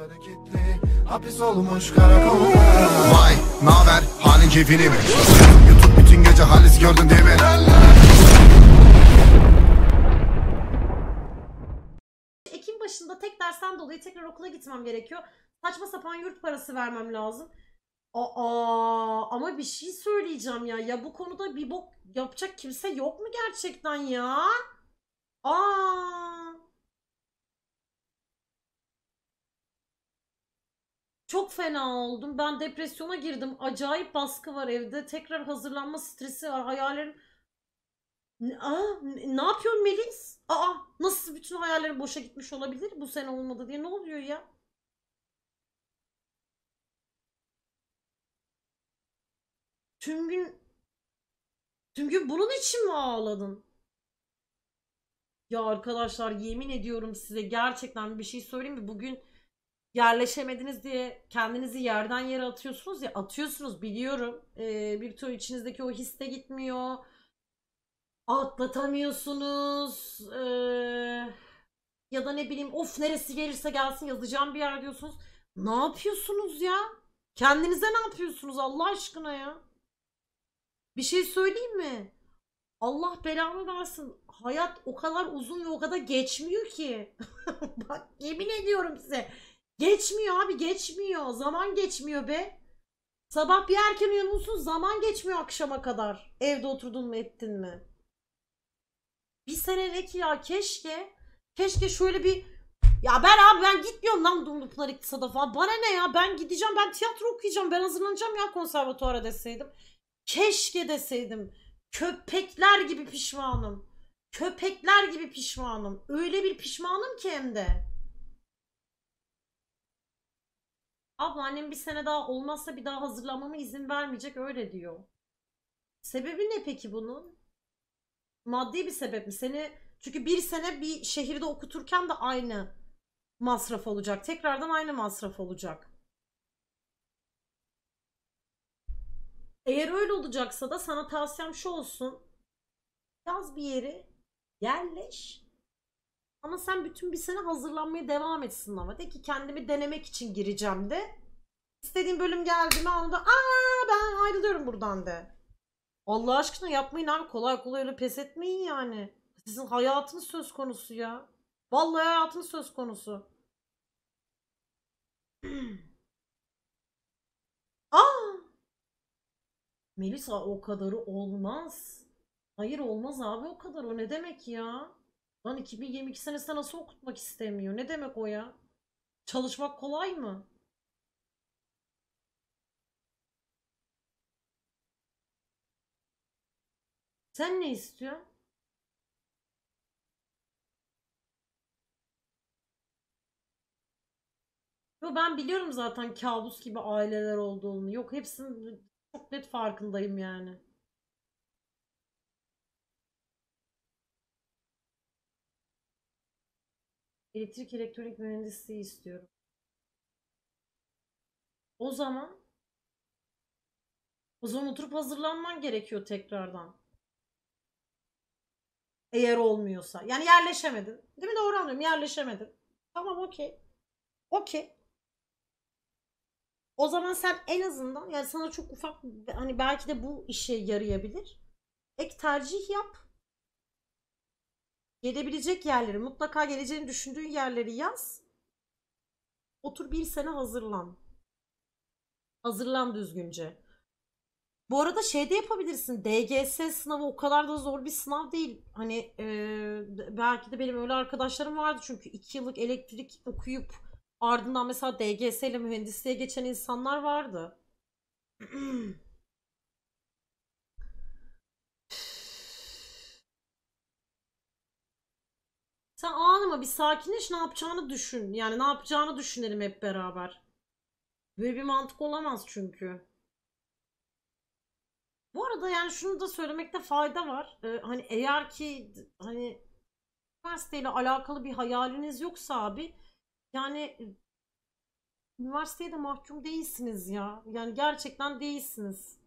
Kapıları kilitli, hapis olmuş karakolda Vay, naber, halin keyfini mi? YouTube bütün gece halis gördün değil mi? Ekim başında tek dersten dolayı tekrar okula gitmem gerekiyor. Saçma sapan yurt parası vermem lazım. Aa, ama bir şey söyleyeceğim ya. Ya bu konuda bir bok yapacak kimse yok mu gerçekten ya? Aa. Çok fena oldum. Ben depresyona girdim. Acayip baskı var evde. Tekrar hazırlanma stresi var. Hayallerim... Aa, ne yapıyorsun Melis? Aa, nasıl bütün hayallerim boşa gitmiş olabilir bu sene olmadı diye. Ne oluyor ya? Tüm gün tüm gün bunun için mi ağladın? Ya arkadaşlar yemin ediyorum size gerçekten bir şey söyleyeyim mi? Bugün yerleşemediniz diye kendinizi yerden yere atıyorsunuz ya atıyorsunuz biliyorum. Ee, bir tür içinizdeki o his de gitmiyor. Atlatamıyorsunuz. Ee, ya da ne bileyim of neresi gelirse gelsin yazacağım bir yer diyorsunuz. Ne yapıyorsunuz ya? Kendinize ne yapıyorsunuz Allah aşkına ya? Bir şey söyleyeyim mi? Allah belamı versin. Hayat o kadar uzun ve o kadar geçmiyor ki. Bak yemin ediyorum size. Geçmiyor abi geçmiyor. Zaman geçmiyor be. Sabah bir erken uyanıyorsun zaman geçmiyor akşama kadar. Evde oturdun mu ettin mi? Bir senelik ya keşke. Keşke şöyle bir ya ben abi ben gitmiyorum lan Dumlu Pınar İktisada falan. Bana ne ya ben gideceğim ben tiyatro okuyacağım ben hazırlanacağım ya konservatuara deseydim. Keşke deseydim. Köpekler gibi pişmanım. Köpekler gibi pişmanım. Öyle bir pişmanım ki hem de. Abla annem bir sene daha olmazsa bir daha hazırlanmama izin vermeyecek öyle diyor. Sebebi ne peki bunun? Maddi bir sebep mi? Seni çünkü bir sene bir şehirde okuturken de aynı masraf olacak. Tekrardan aynı masraf olacak. Eğer öyle olacaksa da sana tavsiyem şu olsun. Yaz bir yere yerleş ama sen bütün bir sene hazırlanmaya devam et sınava. De ki kendimi denemek için gireceğim de. İstediğim bölüm geldi mi anında aa ben ayrılıyorum buradan de. Allah aşkına yapmayın abi kolay kolay öyle pes etmeyin yani. Sizin hayatınız söz konusu ya. Vallahi hayatınız söz konusu. Aa! Ah! Melisa o kadarı olmaz. Hayır olmaz abi o kadar. O ne demek ya? Lan 2022 senesinde nasıl okutmak istemiyor? Ne demek o ya? Çalışmak kolay mı? Sen ne istiyorsun? Yo ben biliyorum zaten kabus gibi aileler olduğunu. Yok hepsinin çok net farkındayım yani. Elektrik elektronik mühendisliği istiyorum. O zaman o zaman oturup hazırlanman gerekiyor tekrardan. Eğer olmuyorsa. Yani yerleşemedin. Değil mi? Doğru anlıyorum. Yerleşemedin. Tamam okey. Okey. O zaman sen en azından yani sana çok ufak hani belki de bu işe yarayabilir. Ek tercih yap. Gelebilecek yerleri mutlaka geleceğini düşündüğün yerleri yaz. Otur bir sene hazırlan. Hazırlan düzgünce. Bu arada şey de yapabilirsin. DGS sınavı o kadar da zor bir sınav değil. Hani e, belki de benim öyle arkadaşlarım vardı çünkü 2 yıllık elektrik okuyup ardından mesela DGS ile mühendisliğe geçen insanlar vardı. Sen o bir sakinleş ne yapacağını düşün. Yani ne yapacağını düşünelim hep beraber. Böyle bir mantık olamaz çünkü. Bu arada yani şunu da söylemekte fayda var. Ee, hani eğer ki hani üniversiteyle alakalı bir hayaliniz yoksa abi yani ıı, üniversiteye de mahkum değilsiniz ya. Yani gerçekten değilsiniz.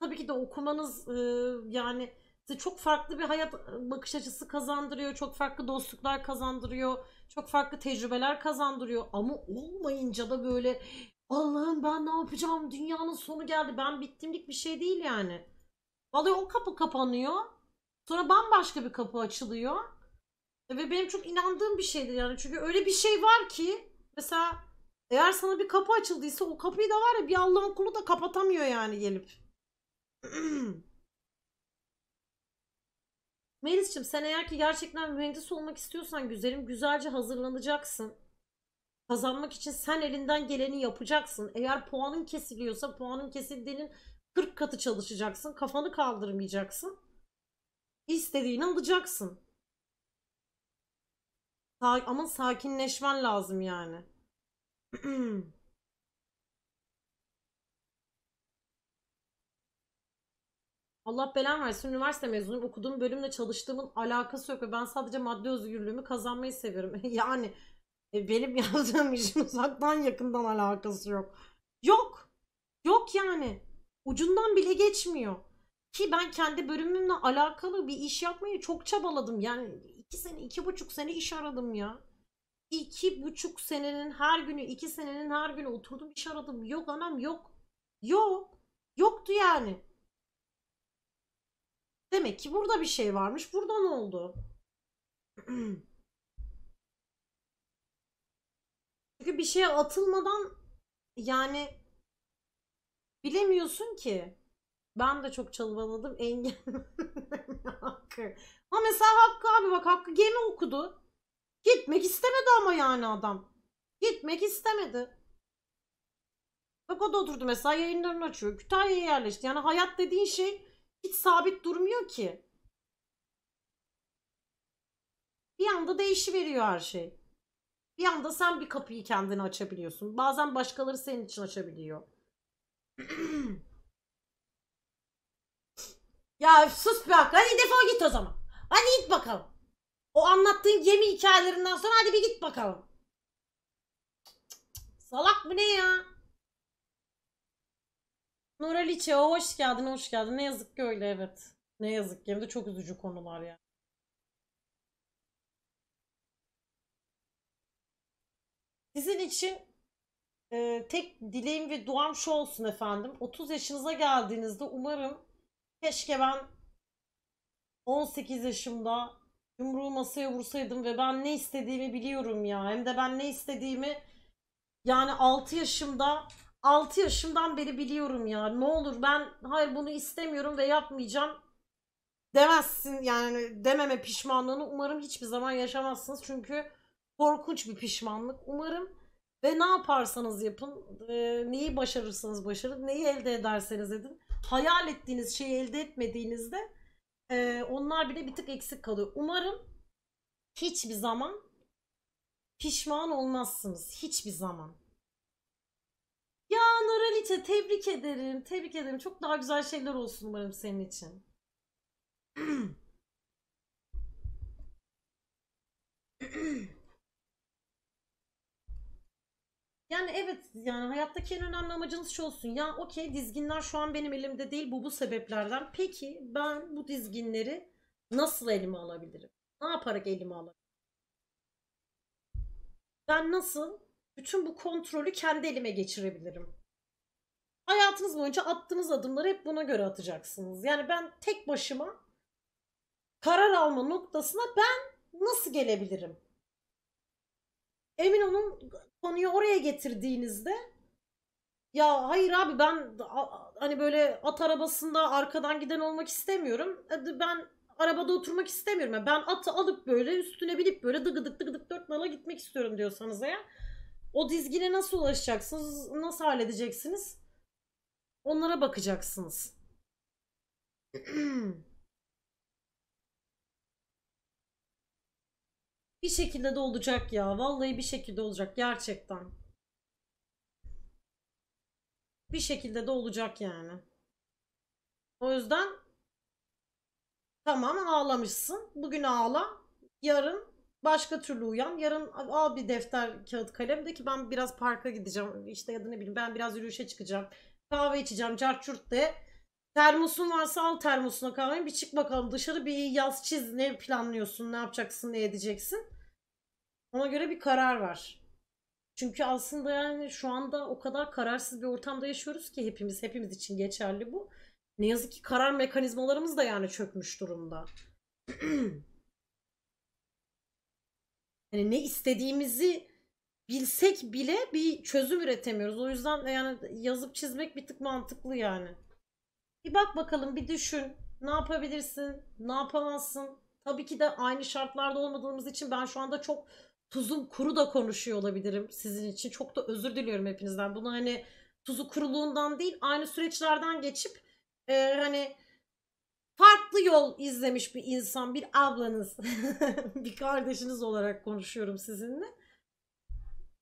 Tabii ki de okumanız e, yani size çok farklı bir hayat bakış açısı kazandırıyor, çok farklı dostluklar kazandırıyor, çok farklı tecrübeler kazandırıyor. Ama olmayınca da böyle Allah'ım ben ne yapacağım dünyanın sonu geldi ben bittimlik bir şey değil yani. Vallahi o kapı kapanıyor. Sonra bambaşka bir kapı açılıyor. E, ve benim çok inandığım bir şeydir yani. Çünkü öyle bir şey var ki mesela eğer sana bir kapı açıldıysa o kapıyı da var ya bir Allah'ın kulu da kapatamıyor yani gelip. Melis'ciğim sen eğer ki gerçekten mühendis olmak istiyorsan güzelim güzelce hazırlanacaksın. Kazanmak için sen elinden geleni yapacaksın. Eğer puanın kesiliyorsa puanın kesildiğinin 40 katı çalışacaksın. Kafanı kaldırmayacaksın. İstediğini alacaksın. Ama sakinleşmen lazım yani. Allah belan versin. Üniversite mezunuyum. Okuduğum bölümle çalıştığımın alakası yok ve ben sadece maddi özgürlüğümü kazanmayı seviyorum. yani e, benim yaptığım işin uzaktan yakından alakası yok. Yok. Yok yani. Ucundan bile geçmiyor. Ki ben kendi bölümümle alakalı bir iş yapmayı çok çabaladım. Yani iki sene, iki buçuk sene iş aradım ya. İki buçuk senenin her günü, iki senenin her günü oturdum iş aradım. Yok anam yok. Yok. Yoktu yani. Demek ki burada bir şey varmış. Burada ne oldu. Çünkü bir şeye atılmadan yani bilemiyorsun ki. Ben de çok çalıvaladım engel Hakkı. Ama mesela Hakkı abi bak Hakkı gemi okudu. Gitmek istemedi ama yani adam. Gitmek istemedi. Bak o da oturdu mesela yayınlarını açıyor. Kütahya'ya yerleşti. Yani hayat dediğin şey hiç sabit durmuyor ki. Bir anda değişiveriyor her şey. Bir anda sen bir kapıyı kendine açabiliyorsun. Bazen başkaları senin için açabiliyor. ya sus be Hakkı. Hadi defol git o zaman. Hadi git bakalım. O anlattığın gemi hikayelerinden sonra hadi bir git bakalım. Salak mı ne ya? Nuraliçe hoş geldin hoş geldin. Ne yazık ki öyle evet. Ne yazık ki hem de çok üzücü konular yani. Sizin için e, tek dileğim ve duam şu olsun efendim. 30 yaşınıza geldiğinizde umarım keşke ben 18 yaşımda yumruğu masaya vursaydım ve ben ne istediğimi biliyorum ya. Hem de ben ne istediğimi yani 6 yaşımda 6 yaşımdan beri biliyorum ya. Ne olur ben hayır bunu istemiyorum ve yapmayacağım demezsin yani dememe pişmanlığını umarım hiçbir zaman yaşamazsınız. Çünkü korkunç bir pişmanlık umarım. Ve ne yaparsanız yapın, e, neyi başarırsanız başarın, neyi elde ederseniz edin. Hayal ettiğiniz şeyi elde etmediğinizde e, onlar bile bir tık eksik kalıyor. Umarım hiçbir zaman pişman olmazsınız. Hiçbir zaman. Ya Noralice tebrik ederim. Tebrik ederim. Çok daha güzel şeyler olsun umarım senin için. Yani evet yani hayattaki en önemli amacınız şu olsun. Ya okey dizginler şu an benim elimde değil bu bu sebeplerden. Peki ben bu dizginleri nasıl elime alabilirim? Ne yaparak elime alabilirim? Ben nasıl bütün bu kontrolü kendi elime geçirebilirim. Hayatınız boyunca attığınız adımları hep buna göre atacaksınız. Yani ben tek başıma karar alma noktasına ben nasıl gelebilirim? Emin onun konuyu oraya getirdiğinizde ya hayır abi ben hani böyle at arabasında arkadan giden olmak istemiyorum. Ben arabada oturmak istemiyorum. ben atı alıp böyle üstüne binip böyle dıgıdık dıgıdık dört nala gitmek istiyorum diyorsanız eğer o dizgine nasıl ulaşacaksınız? Nasıl halledeceksiniz? Onlara bakacaksınız. bir şekilde de olacak ya. Vallahi bir şekilde olacak gerçekten. Bir şekilde de olacak yani. O yüzden tamam ağlamışsın. Bugün ağla. Yarın başka türlü uyan. Yarın al bir defter kağıt kalem de ki ben biraz parka gideceğim İşte ya da ne bileyim ben biraz yürüyüşe çıkacağım. Kahve içeceğim cart de. Termosun varsa al termosuna kahveyi. bir çık bakalım dışarı bir yaz çiz ne planlıyorsun ne yapacaksın ne edeceksin. Ona göre bir karar var. Çünkü aslında yani şu anda o kadar kararsız bir ortamda yaşıyoruz ki hepimiz hepimiz için geçerli bu. Ne yazık ki karar mekanizmalarımız da yani çökmüş durumda. hani ne istediğimizi bilsek bile bir çözüm üretemiyoruz. O yüzden yani yazıp çizmek bir tık mantıklı yani. Bir bak bakalım bir düşün. Ne yapabilirsin? Ne yapamazsın? Tabii ki de aynı şartlarda olmadığımız için ben şu anda çok tuzum kuru da konuşuyor olabilirim sizin için. Çok da özür diliyorum hepinizden. Bunu hani tuzu kuruluğundan değil aynı süreçlerden geçip e, hani farklı yol izlemiş bir insan, bir ablanız, bir kardeşiniz olarak konuşuyorum sizinle.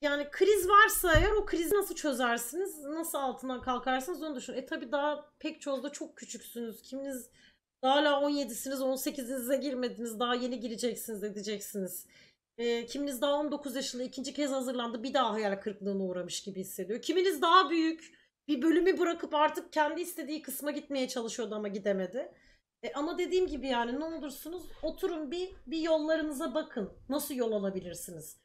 Yani kriz varsa eğer o krizi nasıl çözersiniz, nasıl altından kalkarsınız onu düşünün. E tabi daha pek çoğunuzda çok küçüksünüz. Kiminiz daha la 17'siniz, 18'inize girmediniz, daha yeni gireceksiniz edeceksiniz. E, kiminiz daha 19 yaşında ikinci kez hazırlandı bir daha hayal kırıklığına uğramış gibi hissediyor. Kiminiz daha büyük bir bölümü bırakıp artık kendi istediği kısma gitmeye çalışıyordu ama gidemedi. E ama dediğim gibi yani ne olursunuz oturun bir bir yollarınıza bakın. Nasıl yol alabilirsiniz?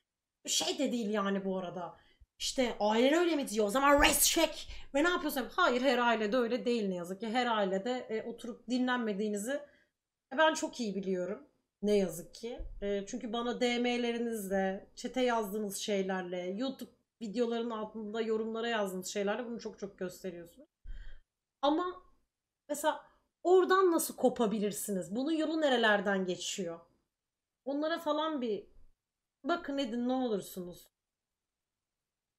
Şey de değil yani bu arada. İşte ailen öyle mi diyor o zaman rest check ve ne yapıyorsun? Hayır her ailede öyle değil ne yazık ki. Her ailede e, oturup dinlenmediğinizi e, ben çok iyi biliyorum. Ne yazık ki. E, çünkü bana DM'lerinizle, çete yazdığınız şeylerle, YouTube videoların altında yorumlara yazdığınız şeylerle bunu çok çok gösteriyorsunuz. Ama mesela Oradan nasıl kopabilirsiniz? Bunun yolu nerelerden geçiyor? Onlara falan bir bakın edin ne olursunuz.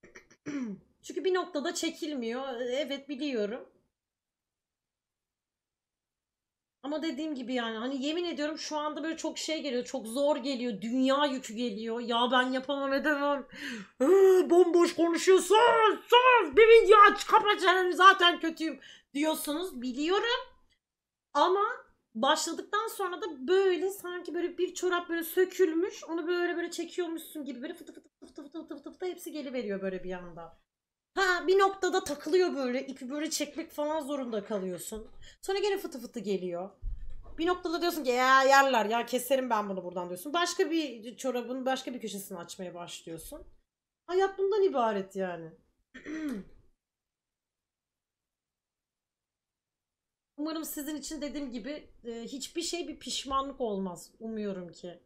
Çünkü bir noktada çekilmiyor. Evet biliyorum. Ama dediğim gibi yani hani yemin ediyorum şu anda böyle çok şey geliyor. Çok zor geliyor. Dünya yükü geliyor. Ya ben yapamam edemem. Ee, bomboş konuşuyorsun. Sus bir video aç. Kapat zaten kötüyüm diyorsunuz. Biliyorum. Ama başladıktan sonra da böyle sanki böyle bir çorap böyle sökülmüş. Onu böyle böyle çekiyormuşsun gibi böyle fıtı fıtı fıtı fıtı fıtı fıtı, fıtı hepsi geliveriyor böyle bir anda. Ha bir noktada takılıyor böyle ipi böyle çekmek falan zorunda kalıyorsun. Sonra gene fıtı fıtı geliyor. Bir noktada diyorsun ki ya yerler ya keserim ben bunu buradan diyorsun. Başka bir çorabın başka bir köşesini açmaya başlıyorsun. Hayat bundan ibaret yani. Umarım sizin için dediğim gibi e, hiçbir şey bir pişmanlık olmaz. Umuyorum ki.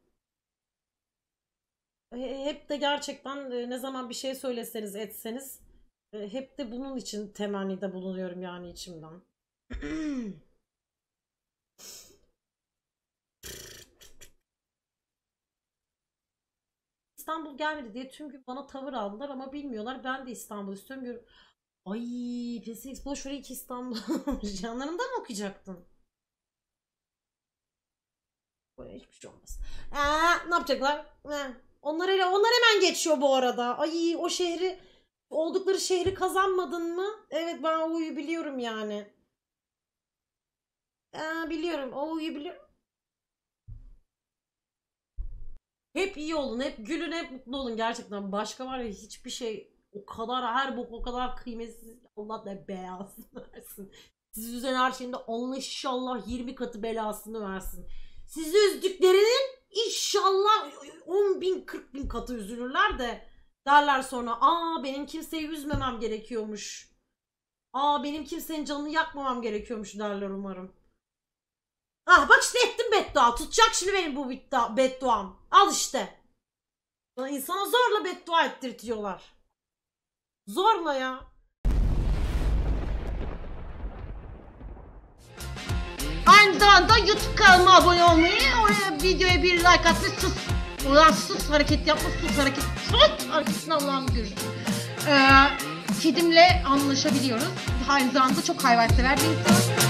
E, hep de gerçekten e, ne zaman bir şey söyleseniz etseniz e, hep de bunun için temennide bulunuyorum yani içimden. İstanbul gelmedi diye tüm gün bana tavır aldılar ama bilmiyorlar. Ben de İstanbul istiyorum. Ay PSX Boşver 2 İstanbul. Canlarında mı okuyacaktın? Buraya hiçbir şey olmaz. Ee, ne yapacaklar? Ee, onlar, hele, onlar hemen geçiyor bu arada. Ay o şehri oldukları şehri kazanmadın mı? Evet ben O'yu biliyorum yani. Ee, biliyorum O'yu biliyorum. Hep iyi olun, hep gülün, hep mutlu olun gerçekten. Başka var ya hiçbir şey o kadar her bok o kadar kıymetsiz. Allah da belasını versin. Sizi üzen her şeyinde inşallah 20 katı belasını versin. Sizi üzdüklerinin inşallah 10 bin 40 bin katı üzülürler de derler sonra aa benim kimseyi üzmemem gerekiyormuş. Aa benim kimsenin canını yakmamam gerekiyormuş derler umarım. Ah bak işte ettim beddua. Tutacak şimdi benim bu beddua, bedduam. Al işte. İnsana zorla beddua ettirtiyorlar. Zorla ya. Aynı zamanda YouTube kanalıma abone olmayı, oraya videoya bir like atmayı sus. Ulan sus hareket yapma sus hareket. Sus hareketini Allah'ım görür. Ee, kedimle anlaşabiliyoruz. Aynı zamanda çok hayvansever bir insan.